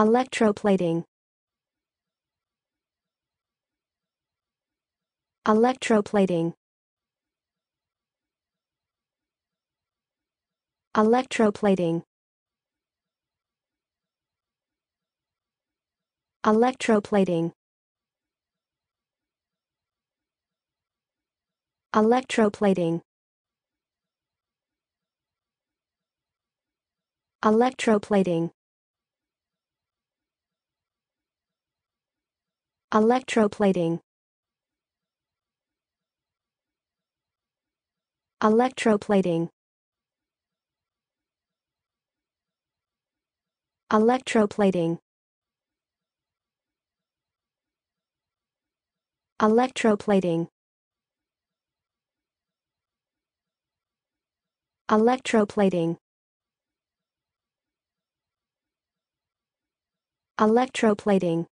Electroplating Electroplating Electroplating Electroplating Electroplating Electroplating Electroplating Electroplating Electroplating Electroplating Electroplating Electroplating